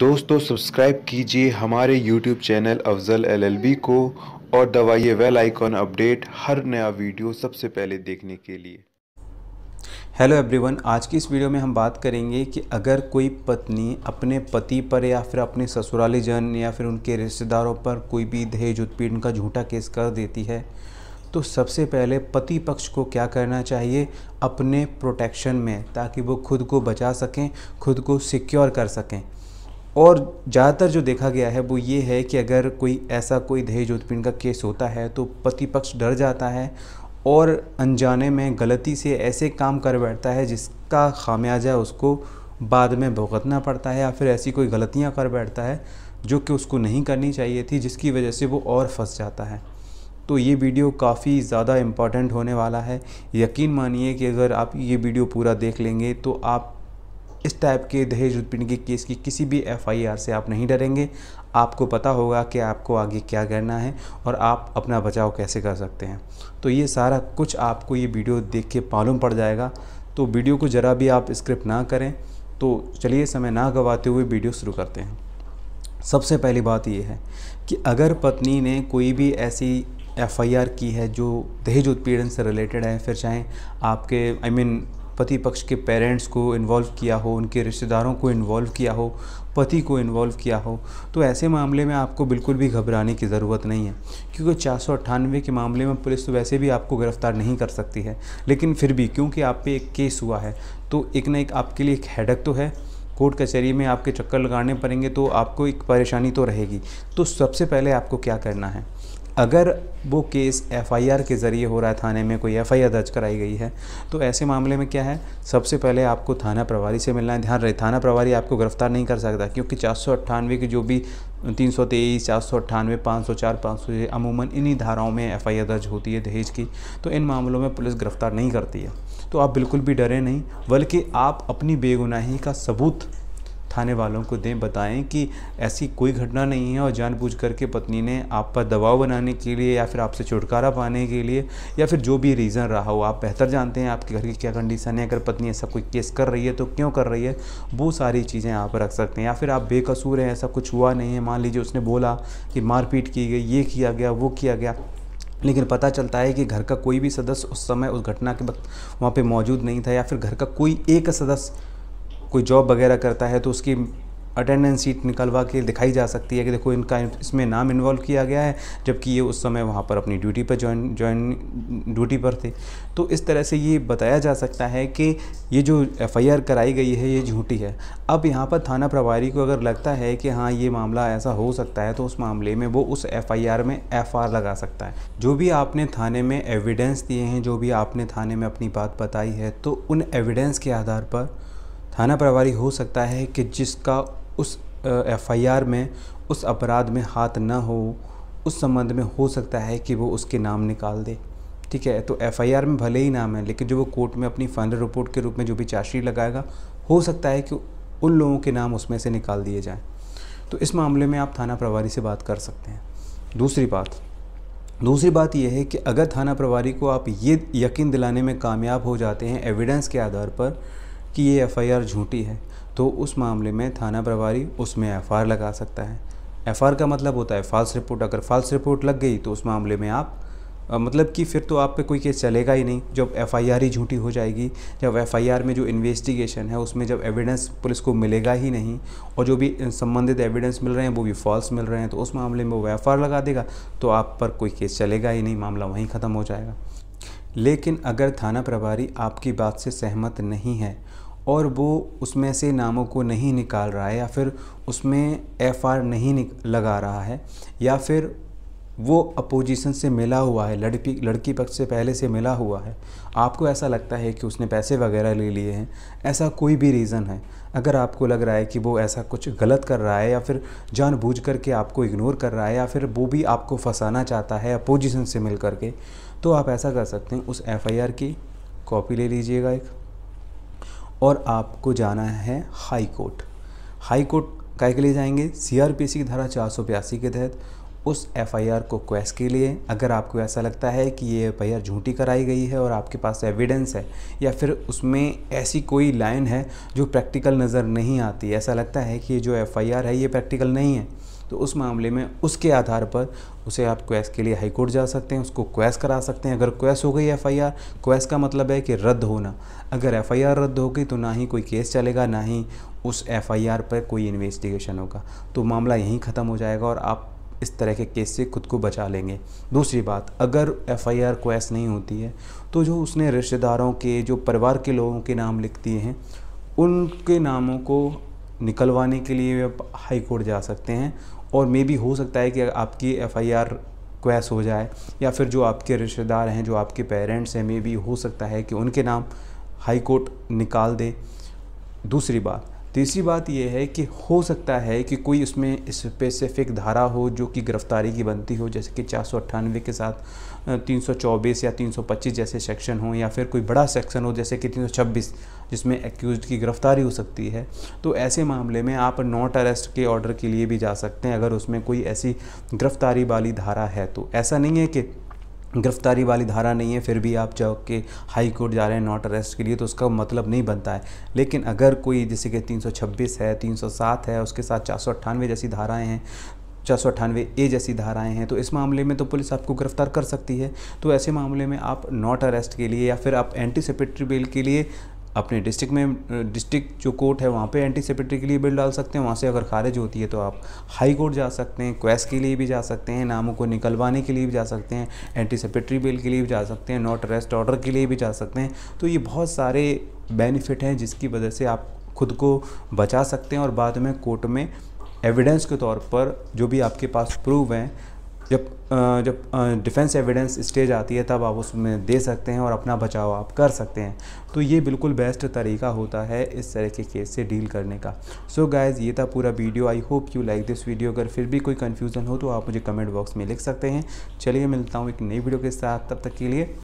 दोस्तों सब्सक्राइब कीजिए हमारे यूट्यूब चैनल अफजल एलएलबी को और दबाइए वेल आइकॉन अपडेट हर नया वीडियो सबसे पहले देखने के लिए हेलो एवरीवन आज की इस वीडियो में हम बात करेंगे कि अगर कोई पत्नी अपने पति पर या फिर अपने ससुराली जन या फिर उनके रिश्तेदारों पर कोई भी दहेज उत्पीड़न का झूठा केस कर देती है तो सबसे पहले पति पक्ष को क्या करना चाहिए अपने प्रोटेक्शन में ताकि वो खुद को बचा सकें खुद को सिक्योर कर सकें और ज़्यादातर जो देखा गया है वो ये है कि अगर कोई ऐसा कोई दहेज उत्पीड़न का केस होता है तो पति पक्ष डर जाता है और अनजाने में गलती से ऐसे काम कर बैठता है जिसका खामियाजा उसको बाद में भुगतना पड़ता है या फिर ऐसी कोई गलतियाँ कर बैठता है जो कि उसको नहीं करनी चाहिए थी जिसकी वजह से वो और फंस जाता है तो ये वीडियो काफ़ी ज़्यादा इम्पॉर्टेंट होने वाला है यकीन मानिए कि अगर आप ये वीडियो पूरा देख लेंगे तो आप इस टाइप के दहेज उत्पीड़न के केस की किसी भी एफआईआर से आप नहीं डरेंगे आपको पता होगा कि आपको आगे क्या करना है और आप अपना बचाव कैसे कर सकते हैं तो ये सारा कुछ आपको ये वीडियो देख के मालूम पड़ जाएगा तो वीडियो को ज़रा भी आप स्क्रिप्ट ना करें तो चलिए समय ना गंवाते हुए वीडियो शुरू करते हैं सबसे पहली बात यह है कि अगर पत्नी ने कोई भी ऐसी एफआईआर की है जो दहेज उत्पीड़न से रिलेटेड है फिर चाहे आपके आई I मीन mean, पति पक्ष के पेरेंट्स को इन्वॉल्व किया हो उनके रिश्तेदारों को इन्वॉल्व किया हो पति को इन्वॉल्व किया हो तो ऐसे मामले में आपको बिल्कुल भी घबराने की ज़रूरत नहीं है क्योंकि चार के मामले में पुलिस तो वैसे भी आपको गिरफ़्तार नहीं कर सकती है लेकिन फिर भी क्योंकि आप पे एक केस हुआ है तो एक ना एक आपके लिए एक हेडक तो है कोर्ट कचहरी में आपके चक्कर लगाने पड़ेंगे तो आपको एक परेशानी तो रहेगी तो सबसे पहले आपको क्या करना है अगर वो केस एफआईआर के ज़रिए हो रहा है थाने में कोई एफआईआर दर्ज कराई गई है तो ऐसे मामले में क्या है सबसे पहले आपको थाना प्रभारी से मिलना है ध्यान रहे थाना प्रभारी आपको गिरफ्तार नहीं कर सकता क्योंकि चार की जो भी तीन सौ तेईस चार सौ अट्ठानवे पाँच सौ चार पाँच सौ अमूमन इन्हीं धाराओं में एफ दर्ज होती है दहेज की तो इन मामलों में पुलिस गिरफ्तार नहीं करती है तो आप बिल्कुल भी डरें नहीं बल्कि आप अपनी बेगुनाही का सबूत थाने वालों को दें बताएं कि ऐसी कोई घटना नहीं है और जानबूझ करके पत्नी ने आप पर दबाव बनाने के लिए या फिर आपसे छुटकारा पाने के लिए या फिर जो भी रीज़न रहा हो आप बेहतर जानते हैं आपके घर की क्या कंडीशन है अगर पत्नी ऐसा कोई केस कर रही है तो क्यों कर रही है वो सारी चीज़ें आप रख सकते हैं या फिर आप बेकसूर हैं ऐसा कुछ हुआ नहीं है मान लीजिए उसने बोला कि मारपीट की गई ये किया गया वो किया गया लेकिन पता चलता है कि घर का कोई भी सदस्य उस समय उस घटना के वक्त वहाँ पे मौजूद नहीं था या फिर घर का कोई एक सदस्य कोई जॉब वगैरह करता है तो उसकी अटेंडेंस शीट निकलवा के दिखाई जा सकती है कि देखो इनका इसमें नाम इन्वॉल्व किया गया है जबकि ये उस समय वहाँ पर अपनी ड्यूटी पर जॉइन जॉइन ड्यूटी पर थे तो इस तरह से ये बताया जा सकता है कि ये जो एफआईआर कराई गई है ये झूठी है अब यहाँ पर थाना प्रभारी को अगर लगता है कि हाँ ये मामला ऐसा हो सकता है तो उस मामले में वो उस एफ़ में एफ़ लगा सकता है जो भी आपने थाने में एविडेंस दिए हैं जो भी आपने थाने में अपनी बात बताई है तो उन एविडेंस के आधार पर थाना प्रभारी हो सकता है कि जिसका उस एफआईआर में उस अपराध में हाथ न हो उस संबंध में हो सकता है कि वो उसके नाम निकाल दे ठीक है तो एफआईआर में भले ही नाम है लेकिन जो वो कोर्ट में अपनी फाइनल रिपोर्ट के रूप में जो भी चार्जशीट लगाएगा हो सकता है कि उन लोगों के नाम उसमें से निकाल दिए जाएँ तो इस मामले में आप थाना प्रभारी से बात कर सकते हैं दूसरी बात दूसरी बात यह है कि अगर थाना प्रभारी को आप ये यकीन दिलाने में कामयाब हो जाते हैं एविडेंस के आधार पर कि ये एफ़आईआर झूठी है तो उस मामले में थाना प्रभारी उसमें एफ़आईआर लगा सकता है एफ़आईआर का मतलब होता है फ़ाल्स रिपोर्ट अगर फ़ाल्स रिपोर्ट लग गई तो उस मामले में आप मतलब कि फिर तो आप पे कोई केस चलेगा ही नहीं जब एफआईआर ही झूठी हो जाएगी जब एफआईआर में जो इन्वेस्टिगेशन है उसमें जब एविडेंस पुलिस को मिलेगा ही नहीं और जो भी संबंधित एविडेंस मिल रहे हैं वो भी फॉल्स मिल रहे हैं तो उस मामले में वो एफ लगा देगा तो आप पर कोई केस चलेगा ही नहीं मामला वहीं ख़त्म हो जाएगा लेकिन अगर थाना प्रभारी आपकी बात से सहमत नहीं है और वो उसमें से नामों को नहीं निकाल रहा है या फिर उसमें एफ आर नहीं लगा रहा है या फिर वो अपोजिशन से मिला हुआ है लड़की लड़की पक्ष से पहले से मिला हुआ है आपको ऐसा लगता है कि उसने पैसे वगैरह ले लिए हैं ऐसा कोई भी रीज़न है अगर आपको लग रहा है कि वो ऐसा कुछ गलत कर रहा है या फिर जानबूझ करके आपको इग्नोर कर रहा है या फिर वो भी आपको फंसाना चाहता है अपोजिशन से मिल करके तो आप ऐसा कर सकते हैं उस एफ़ की कॉपी ले लीजिएगा एक और आपको जाना है हाई कोर्ट हाई कोर्ट काय के लिए जाएंगे सीआरपीसी की धारा चार के तहत उस एफआईआर को क्वेस्ट के लिए अगर आपको ऐसा लगता है कि ये एफ आई झूठी कराई गई है और आपके पास एविडेंस है या फिर उसमें ऐसी कोई लाइन है जो प्रैक्टिकल नज़र नहीं आती ऐसा लगता है कि जो एफआईआर है ये प्रैक्टिकल नहीं है तो उस मामले में उसके आधार पर उसे आप क्वैस के लिए हाईकोर्ट जा सकते हैं उसको क्वैस करा सकते हैं अगर क्वैस हो गई एफ आई आर क्वैस का मतलब है कि रद्द होना अगर एफ आई आर रद्द हो गई तो ना ही कोई केस चलेगा ना ही उस एफ आई आर पर कोई इन्वेस्टिगेशन होगा तो मामला यहीं ख़त्म हो जाएगा और आप इस तरह के केस से खुद को बचा लेंगे दूसरी बात अगर एफ आई आर क्वैस नहीं होती है तो जो उसने रिश्तेदारों के जो परिवार के लोगों के नाम लिख दिए हैं उनके नामों को निकलवाने के लिए आप हाई कोर्ट जा सकते हैं और मे भी हो सकता है कि आपकी एफ़ आई आर क्वैस हो जाए या फिर जो आपके रिश्तेदार हैं जो आपके पेरेंट्स हैं मे भी हो सकता है कि उनके नाम हाई कोर्ट निकाल दे दूसरी बात तीसरी बात यह है कि हो सकता है कि कोई उसमें स्पेसिफिक धारा हो जो कि गिरफ्तारी की बनती हो जैसे कि चार के साथ 324 या 325 जैसे सेक्शन हो या फिर कोई बड़ा सेक्शन हो जैसे कि 326 जिसमें एक्यूज की गिरफ्तारी हो सकती है तो ऐसे मामले में आप नॉट अरेस्ट के ऑर्डर के लिए भी जा सकते हैं अगर उसमें कोई ऐसी गिरफ्तारी वाली धारा है तो ऐसा नहीं है कि गिरफ्तारी वाली धारा नहीं है फिर भी आप चाहो कि हाई कोर्ट जा रहे हैं नॉट अरेस्ट के लिए तो उसका मतलब नहीं बनता है लेकिन अगर कोई जैसे कि 326 है 307 है उसके साथ चार जैसी धाराएं हैं चार सौ अट्ठानवे ए जैसी धाराएं हैं तो इस मामले में तो पुलिस आपको गिरफ्तार कर सकती है तो ऐसे मामले में आप नॉट अरेस्ट के लिए या फिर आप एंटीसिपेटरी बेल के लिए अपने डिस्ट्रिक्ट में डिस्ट्रिक्ट जो कोर्ट है वहाँ पे एंटीसिपेटरी के लिए बिल डाल सकते हैं वहाँ से अगर खारिज होती है तो आप हाई कोर्ट जा सकते हैं क्वेस्ट के लिए भी जा सकते हैं नामों को निकलवाने के लिए भी जा सकते हैं एंटीसिपेटरी बिल के लिए भी जा सकते हैं नॉट अरेस्ट ऑर्डर के लिए भी जा सकते हैं तो ये बहुत सारे बेनिफिट हैं जिसकी वजह से आप खुद को बचा सकते हैं और बाद में कोर्ट में एविडेंस के तौर पर जो भी आपके पास प्रूव हैं जब जब डिफेंस एविडेंस स्टेज आती है तब आप उसमें दे सकते हैं और अपना बचाव आप कर सकते हैं तो ये बिल्कुल बेस्ट तरीका होता है इस तरह के केस से डील करने का सो so गाइज़ ये था पूरा video I hope you like this video अगर फिर भी कोई कन्फ्यूज़न हो तो आप मुझे कमेंट बॉक्स में लिख सकते हैं चलिए मिलता हूँ एक नई वीडियो के साथ तब तक के लिए